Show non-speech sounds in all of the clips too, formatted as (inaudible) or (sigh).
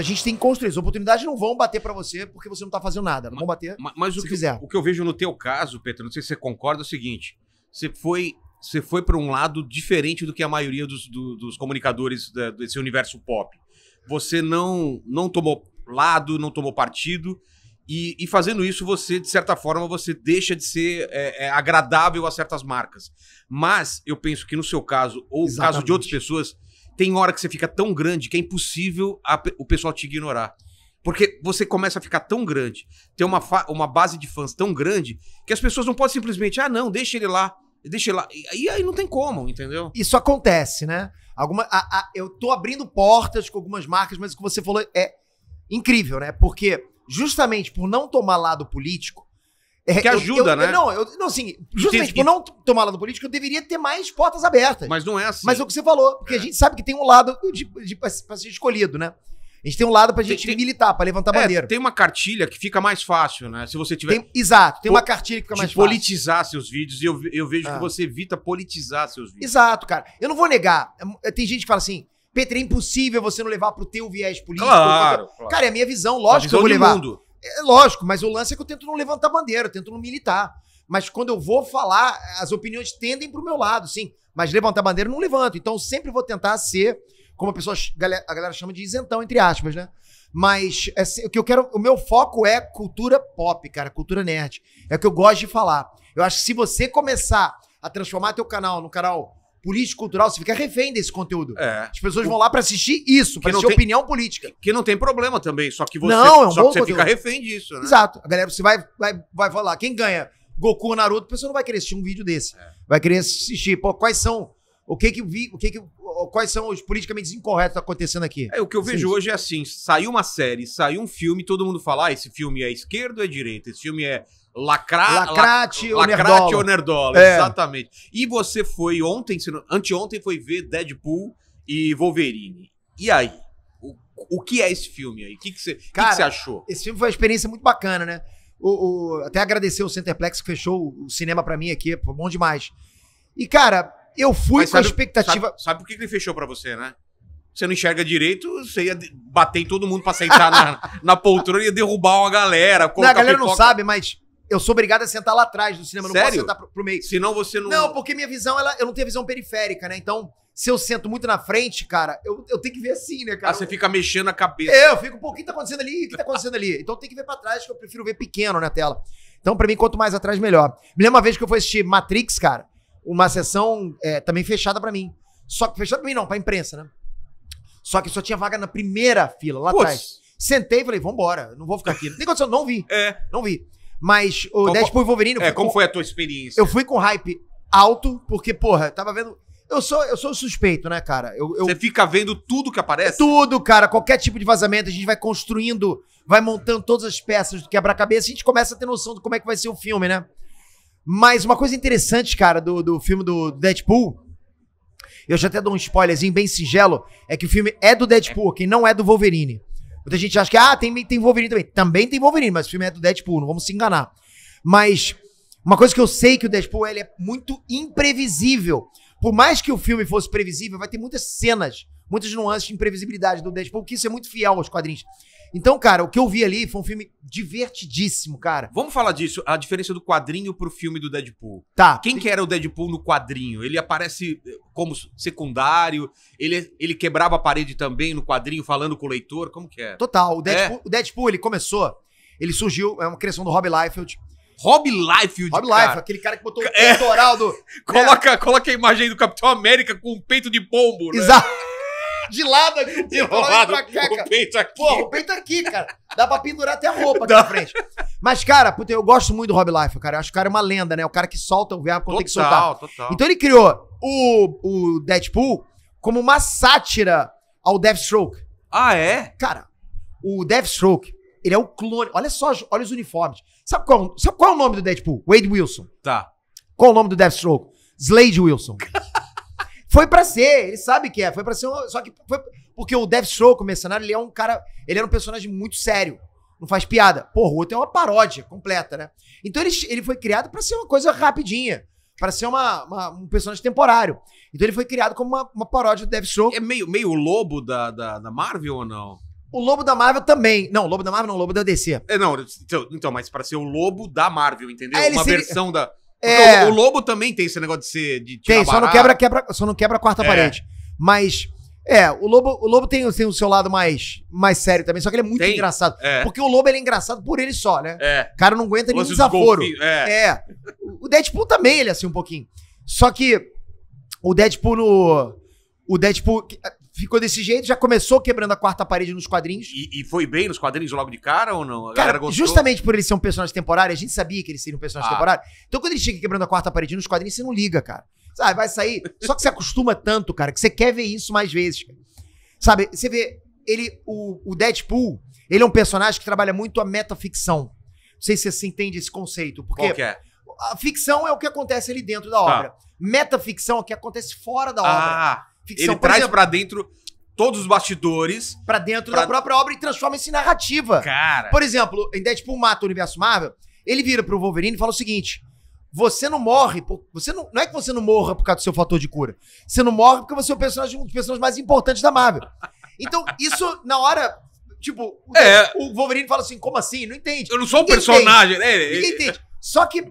A gente tem que construir. As oportunidades não vão bater para você porque você não tá fazendo nada. Não vão bater mas, mas se o que, quiser. O que eu vejo no teu caso, Pedro, não sei se você concorda, é o seguinte. Você foi você foi para um lado diferente do que a maioria dos, do, dos comunicadores da, desse universo pop. Você não, não tomou lado, não tomou partido, e, e fazendo isso, você, de certa forma, você deixa de ser é, é agradável a certas marcas. Mas eu penso que no seu caso, ou no caso de outras pessoas, tem hora que você fica tão grande que é impossível a, o pessoal te ignorar. Porque você começa a ficar tão grande, tem uma, uma base de fãs tão grande, que as pessoas não podem simplesmente, ah, não, deixa ele lá, deixa ele lá. E, e aí não tem como, entendeu? Isso acontece, né? Alguma, a, a, eu tô abrindo portas com algumas marcas, mas o que você falou é incrível, né? Porque justamente por não tomar lado político, é, que ajuda, eu, eu, né? Não, eu, não, assim, justamente por não tomar lado político, eu deveria ter mais portas abertas. Mas não é assim. Mas é o que você falou, porque é. a gente sabe que tem um lado de, de, ser escolhido, né? A gente tem um lado pra gente tem, militar, pra levantar é, bandeira. Tem uma cartilha que fica mais fácil, né? Se você tiver. Tem, exato, tem uma cartilha que fica mais fácil. politizar seus vídeos, e eu, eu vejo ah. que você evita politizar seus vídeos. Exato, cara. Eu não vou negar. É é, tem gente que fala assim. Petra, é impossível você não levar pro teu viés político. Claro, claro. Cara, é a minha visão, lógico visão que eu vou levar. Mundo. É, é lógico, mas o lance é que eu tento não levantar bandeira, eu tento não militar. Mas quando eu vou falar, as opiniões tendem para o meu lado, sim. Mas levantar bandeira eu não levanto. Então sempre vou tentar ser, como a pessoa, a galera chama de isentão, entre aspas, né? Mas é, o que eu quero, o meu foco é cultura pop, cara, cultura nerd. É o que eu gosto de falar. Eu acho que se você começar a transformar teu canal no canal político, cultural, você fica refém desse conteúdo. É. As pessoas o... vão lá para assistir isso, pra assistir tem... opinião política. Que não tem problema também, só que você, não, é um só que você fica refém disso, né? Exato. A galera, você vai, vai, vai falar, quem ganha? Goku ou Naruto, a pessoa não vai querer assistir um vídeo desse. É. Vai querer assistir, pô, quais são o que que vi, o que que quais são os politicamente incorretos acontecendo aqui? É, o que eu vejo Sim. hoje é assim, saiu uma série, saiu um filme, todo mundo fala, ah, esse filme é esquerdo ou é direita? Esse filme é Lacra... Lacrate, La... ou, Lacrate ou Nerdola. É. Exatamente. E você foi ontem, anteontem foi ver Deadpool e Wolverine. E aí? O, o que é esse filme aí? O que, você, que, achou? Esse filme foi uma experiência muito bacana, né? O, o, até agradecer o Centerplex que fechou o cinema para mim aqui, foi bom demais. E, cara, eu fui Mas com sabe, a expectativa. Sabe, sabe, por que ele fechou para você, né? Você não enxerga direito, você ia bater em todo mundo pra sentar na, (laughs) na poltrona e derrubar uma galera. Não, a galera pipoca. não sabe, mas eu sou obrigado a sentar lá atrás do cinema, Sério? não posso sentar pro, pro meio. Senão você não. Não, porque minha visão, ela, eu não tenho visão periférica, né? Então, se eu sento muito na frente, cara, eu, eu tenho que ver assim, né, cara? Ah, você fica mexendo a cabeça. É, eu fico, pô, o que tá acontecendo ali? O que tá acontecendo ali? Então tem que ver pra trás, que eu prefiro ver pequeno na tela. Então, pra mim, quanto mais atrás, melhor. Me lembro uma vez que eu fui assistir Matrix, cara, uma sessão é, também fechada pra mim. Só que fechada pra mim, não, pra imprensa, né? Só que só tinha vaga na primeira fila, lá Puts. atrás. Sentei e falei, vambora, não vou ficar aqui. Não tem condição, não vi. É. Não vi. Mas o como, Deadpool e Wolverine. É, como foi a tua experiência? Eu fui com hype alto, porque, porra, tava vendo. Eu sou, eu sou suspeito, né, cara? Eu, eu, Você fica vendo tudo que aparece? Tudo, cara. Qualquer tipo de vazamento, a gente vai construindo, vai montando todas as peças do quebra-cabeça, a gente começa a ter noção de como é que vai ser o filme, né? Mas uma coisa interessante, cara, do, do filme do Deadpool, eu já até dou um spoilerzinho bem singelo, é que o filme é do Deadpool, é. quem não é do Wolverine. Muita gente acha que, ah, tem, tem Wolverine também. Também tem Wolverine, mas o filme é do Deadpool, não vamos se enganar. Mas uma coisa que eu sei que o Deadpool ele é muito imprevisível. Por mais que o filme fosse previsível, vai ter muitas cenas muitas nuances de imprevisibilidade do Deadpool, que isso é muito fiel aos quadrinhos. Então, cara, o que eu vi ali foi um filme divertidíssimo, cara. Vamos falar disso, a diferença do quadrinho pro filme do Deadpool. Tá. Quem que era o Deadpool no quadrinho? Ele aparece eh, como secundário, ele, ele quebrava a parede também no quadrinho, falando com o leitor, como que é? Total, o é? Deadpool, é. o Deadpool ele começou, ele surgiu, é uma criação do Rob Liefeld, Rob Liefeld, Rob cara. Liefeld, aquele cara que botou o é. peitoral do... (laughs) Coloca, é. coloca a imagem do Capitão América com um peito de pombo, né? Exato. (laughs) de lado aqui. De lado, pra cá, o peito aqui. Porra, o peito aqui, cara. Dá pra pendurar até a roupa aqui na frente. Mas, cara, puta, eu gosto muito do Rob Life, cara. Eu acho que o cara é uma lenda, né? O cara que solta o verbo quando tem que soltar. Total. Então ele criou o, o Deadpool como uma sátira ao Deathstroke. Ah, é? Cara, o Deathstroke, ele é o clone. Olha só, olha os uniformes. Sabe qual, sabe qual é o nome do Deadpool? Wade Wilson. Tá. Qual é o nome do Deathstroke? Slade Wilson. (laughs) Foi para ser, ele sabe que é. Foi para ser. só que foi porque o Deathstroke, o mercenário, ele é um cara. Ele era um personagem muito sério. Não faz piada. Porra, o outro é uma paródia completa, né? Então ele, ele foi criado para ser uma coisa rapidinha. para ser uma, uma, um personagem temporário. Então ele foi criado como uma, uma paródia do Deathstroke. É meio, meio lobo da, da, da Marvel ou não? O Lobo da Marvel também. Não, o Lobo da Marvel não, o Lobo da DC. É, não, então, então mas para ser o Lobo da Marvel, entendeu? É, Uma seria... versão da. É. O, o, Lobo também tem esse negócio de ser. De tem, só não, quebra, quebra, só não quebra a quarta é. parede. Mas. É, o Lobo, o Lobo tem, tem o seu lado mais, mais sério também, só que ele é muito tem. engraçado. É. Porque o Lobo ele é engraçado por ele só, né? É. O cara não aguenta nenhum desaforo. É. é. O Deadpool também, ele é assim um pouquinho. Só que o Deadpool no. O Deadpool ficou desse jeito, já começou quebrando a quarta parede nos quadrinhos. E, e foi bem nos quadrinhos logo de cara ou não? A cara, justamente por ele ser um personagem temporário, a gente sabia que ele seria um personagem ah. temporário. Então quando ele chega quebrando a quarta parede nos quadrinhos, você não liga, cara. Sabe, vai sair. Só que você acostuma tanto, cara, que você quer ver isso mais vezes. Cara. Sabe, você vê ele, o, o Deadpool, ele é um personagem que trabalha muito a metaficção. Não sei se você entende esse conceito. Porque Qual é? a ficção é o que acontece ali dentro da tá. obra. Tá. Metaficção é o que acontece fora da ah. obra ficção. Ele traz para pra dentro todos os bastidores. Pra dentro pra... da própria obra e transforma isso em narrativa. Cara. Por exemplo, em Deadpool Mata o Universo Marvel, ele vira pro Wolverine e fala o seguinte: você não morre, por, você não, não é que você não morra por causa do seu fator de cura. Você não morre porque você é o personagem, um dos personagens mais importantes da Marvel. Então, isso, na hora, tipo, é. o Wolverine fala assim, como assim? Não entende. Eu não sou Ninguém um personagem. Né? Entende. É, Ninguém entende. Só que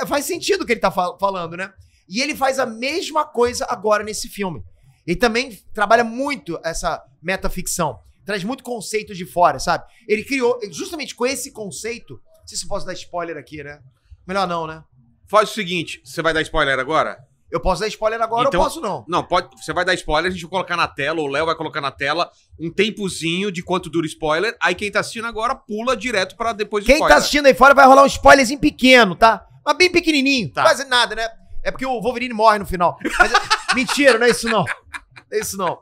é, faz sentido o que ele tá fal falando, né? E ele faz a mesma coisa agora nesse filme. E também trabalha muito essa metaficção. Traz muito conceito de fora, sabe? Ele criou, justamente com esse conceito. Não sei se posso dar spoiler aqui, né? Melhor não, né? Faz o seguinte: você vai dar spoiler agora? Eu posso dar spoiler agora então, ou posso não? Não, pode. Você vai dar spoiler, a gente vai colocar na tela, ou o Léo vai colocar na tela um tempozinho de quanto dura o spoiler. Aí quem tá assistindo agora pula direto para depois Quem tá spoiler. tá assistindo aí fora vai rolar um spoilerzinho pequeno, tá? Mas bem pequenininho, tá. quase nada, né? É porque o Wolverine morre no final. Mas... (laughs) Mentira, não é isso não. é isso não.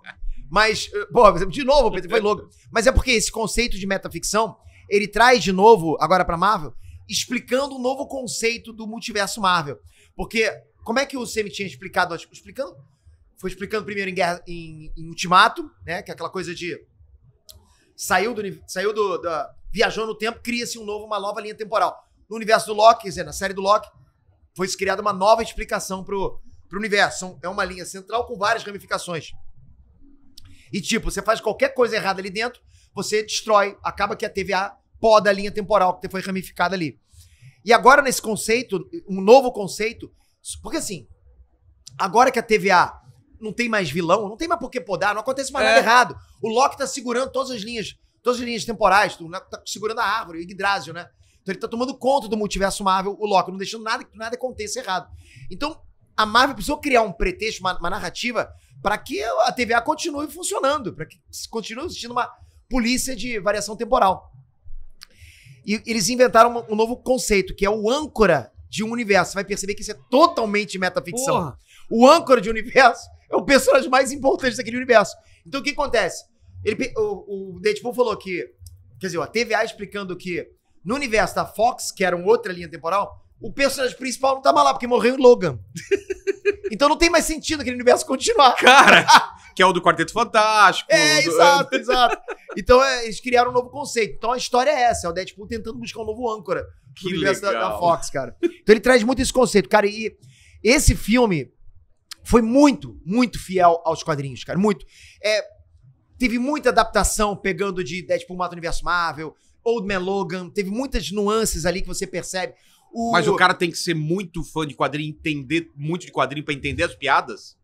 Mas, eh, pô, de novo, Pedro, foi louco. Mas é porque esse conceito de metaficção, ele traz de novo, agora pra Marvel, explicando um novo conceito do multiverso Marvel. Porque, como é que o Semi tinha explicado? Explicando? Foi explicando primeiro em, guerra, em, em Ultimato, né? Que é aquela coisa de. Saiu do. Saiu do da, viajou no tempo, cria-se um novo, uma nova linha temporal. No universo do Loki, quer dizer, na série do Loki, foi criada uma nova explicação pro, para o universo. É uma linha central com várias ramificações. E tipo, você faz qualquer coisa errada ali dentro, você destrói, acaba que a TVA poda a linha temporal que foi ramificada ali. E agora nesse conceito, um novo conceito, porque assim, agora que a TVA não tem mais vilão, não tem mais por que podar, não acontece mais é. nada errado. O Loki tá segurando todas as linhas, todas as linhas temporais, né, tá segurando a árvore, o Yggdrasil, né? Então ele tá tomando conta do multiverso Marvel, o Loki, não deixando nada, nada aconteça errado. Então, a Marvel precisou criar um pretexto, uma, uma narrativa, para que a TVA continue funcionando, para que continue existindo uma polícia de variação temporal. E eles inventaram um novo conceito, que é o âncora de um universo. Você vai perceber que isso é totalmente metaficção. Porra. O âncora de um universo é o personagem mais importante daquele universo. Então o que acontece? Ele, o, o Deadpool falou que. Quer dizer, a TVA explicando que no universo da Fox, que era uma outra linha temporal, o personagem principal não tá mais lá, porque morreu o Logan. (laughs) então não tem mais sentido aquele universo continuar. Cara, (laughs) que é o do Quarteto Fantástico. É, do... exato, exato. Então é, eles criaram um novo conceito. Então a história é essa, é o Deadpool tentando buscar um novo âncora que do universo da, da, Fox, cara. Então ele traz muito esse conceito, cara, e esse filme foi muito, muito fiel aos quadrinhos, cara, muito. É, teve muita adaptação pegando de Deadpool mata o universo Marvel, Old Man Logan, teve muitas nuances ali que você percebe. O... Mas o cara tem que ser muito fã de quadrinho, entender muito de quadrinho para entender as piadas?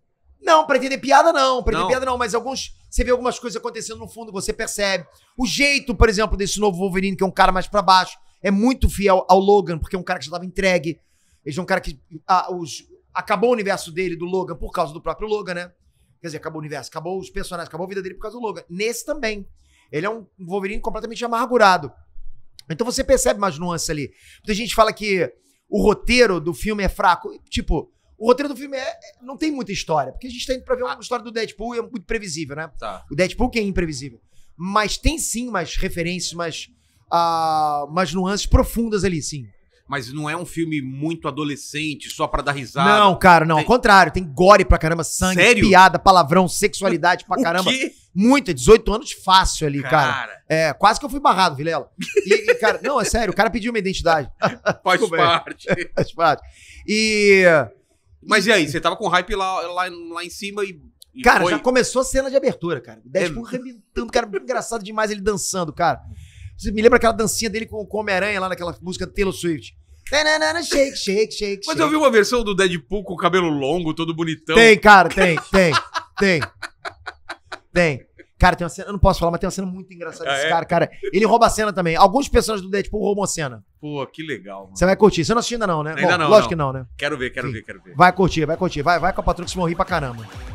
Não, pra entender piada não, pra entender não. piada não, mas alguns. Você vê algumas coisas acontecendo no fundo, você percebe. O jeito, por exemplo, desse novo Wolverine, que é um cara mais para baixo, é muito fiel ao Logan, porque é um cara que já tava entregue. Ele é um cara que. A, os, acabou o universo dele, do Logan, por causa do próprio Logan, né? Quer dizer, acabou o universo, acabou os personagens, acabou a vida dele por causa do Logan. Nesse também. Ele é um Wolverine completamente amargurado. Então você percebe mais nuances ali. Muita gente fala que o roteiro do filme é fraco. Tipo, o roteiro do filme é, é não tem muita história, porque a gente tá indo pra ver uma ah. história do Deadpool e é muito previsível, né? Tá. O Deadpool que é imprevisível. Mas tem sim mais referências, mais, uh, mais nuances profundas ali, sim mas não é um filme muito adolescente, só para dar risada. Não, cara, não. Ao contrário, tem gore pra caramba, sangue, Sério? piada, palavrão, sexualidade (laughs) pra caramba. Quê? Muito, 18 é anos fácil ali, cara. cara. É, quase que eu fui barrado, Vilela. E, e, cara, não, é sério, o cara pediu uma identidade. (laughs) Faz parte. (laughs) Faz parte. E. Mas e aí, você tava com hype lá, lá, lá em cima e. e cara, foi... já começou a cena de abertura, cara. Dez Deadpool é. rebentando, cara, engraçado demais ele dançando, cara. Você me lembra aquela dancinha dele com, com o Homem-Aranha lá naquela música Taylor Swift. shake, shake, shake. Mas eu vi uma versão do Deadpool com o cabelo longo, todo bonitão. Tem, cara, tem, tem, tem. Tem. Cara, tem uma cena, eu não posso falar, mas tem uma cena muito engraçada ah, desse ah, é? cara, cara. Ele rouba a cena também. Alguns personagens do Deadpool roubam a cena. Pô, que legal, Você vai curtir. Você não não, não. né? né? Ainda Lógico que Quero quero quero ver, ver, ver. Vai vai Vai, curtir, curtir. com caramba.